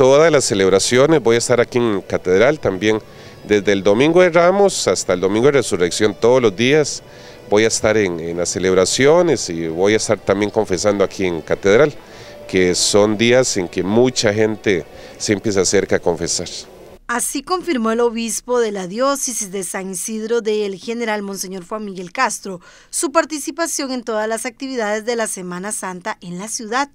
todas las celebraciones, voy a estar aquí en Catedral también, desde el Domingo de Ramos hasta el Domingo de Resurrección, todos los días voy a estar en, las celebraciones y voy a estar también confesando aquí en Catedral, que son días en que mucha gente se empieza acerca a confesar. Así confirmó el obispo de la diócesis de San Isidro del general Monseñor Juan Miguel Castro su participación en todas las actividades de la Semana Santa en la ciudad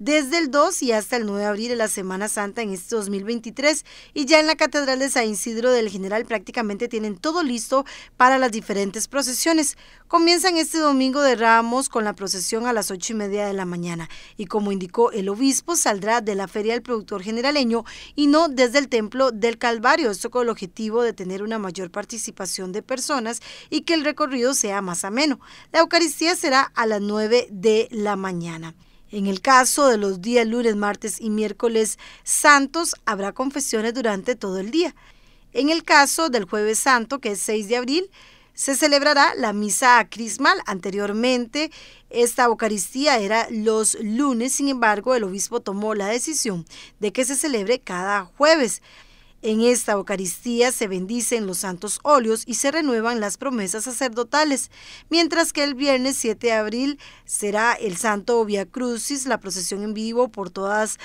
desde el 2 y hasta el 9 de abril de la Semana Santa en este 2023 y ya en la Catedral de San Isidro del General prácticamente tienen todo listo para las diferentes procesiones. Comienzan este domingo de Ramos con la procesión a las 8 y media de la mañana y como indicó el obispo saldrá de la Feria del Productor Generaleño y no desde el Templo del Calvario, esto con el objetivo de tener una mayor participación de personas y que el recorrido sea más ameno. La Eucaristía será a las 9 de la mañana. En el caso de los días lunes, martes y miércoles santos, habrá confesiones durante todo el día. En el caso del jueves santo, que es 6 de abril, se celebrará la misa a crismal. Anteriormente, esta Eucaristía era los lunes, sin embargo, el obispo tomó la decisión de que se celebre cada jueves. En esta Eucaristía se bendicen los santos óleos y se renuevan las promesas sacerdotales, mientras que el viernes 7 de abril será el Santo Via Crucis, la procesión en vivo por todas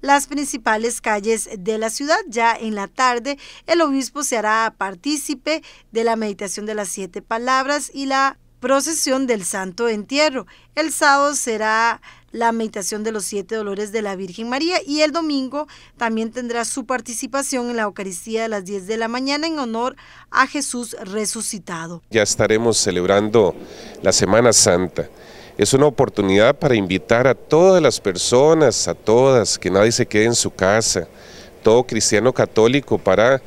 las principales calles de la ciudad. Ya en la tarde, el obispo se hará partícipe de la meditación de las siete palabras y la procesión del Santo Entierro. El sábado será la meditación de los siete dolores de la Virgen María y el domingo también tendrá su participación en la Eucaristía a las 10 de la mañana en honor a Jesús resucitado. Ya estaremos celebrando la Semana Santa. Es una oportunidad para invitar a todas las personas, a todas, que nadie se quede en su casa, todo cristiano católico para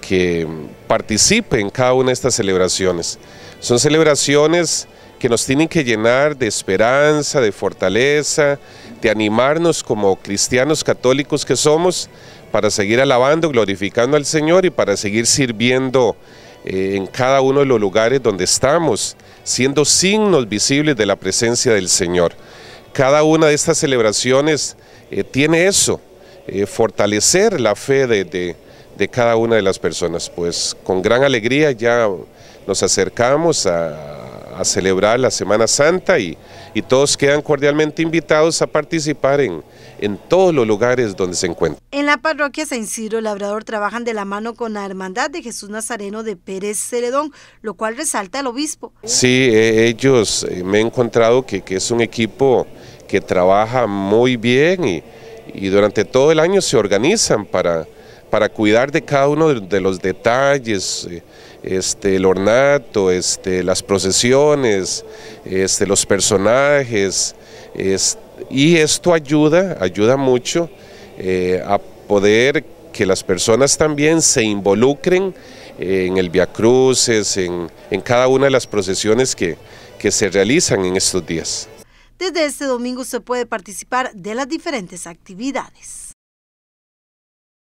que participe en cada una de estas celebraciones. Son celebraciones que nos tienen que llenar de esperanza, de fortaleza, de animarnos como cristianos católicos que somos para seguir alabando, glorificando al Señor y para seguir sirviendo eh, en cada uno de los lugares donde estamos, siendo signos visibles de la presencia del Señor. Cada una de estas celebraciones eh, tiene eso, eh, fortalecer la fe de cada una de las personas. Pues con gran alegría ya nos acercamos a, a, celebrar la Semana Santa y, todos quedan cordialmente invitados a participar en, en todos los lugares donde se encuentran. En la parroquia San Ciro Labrador trabajan de la mano con la Hermandad de Jesús Nazareno de Pérez Celedón, lo cual resalta al obispo. Sí, e, ellos eh, me he encontrado que, es un equipo que trabaja muy bien y, y durante todo el año se organizan para para cuidar de cada uno de, los detalles, eh, este, el ornato, este, las procesiones, este, los personajes, y esto ayuda, ayuda mucho eh, a poder que las personas también se involucren en el Via Cruces, en, cada una de las procesiones que, que se realizan en estos días. Desde este domingo se puede participar de las diferentes actividades.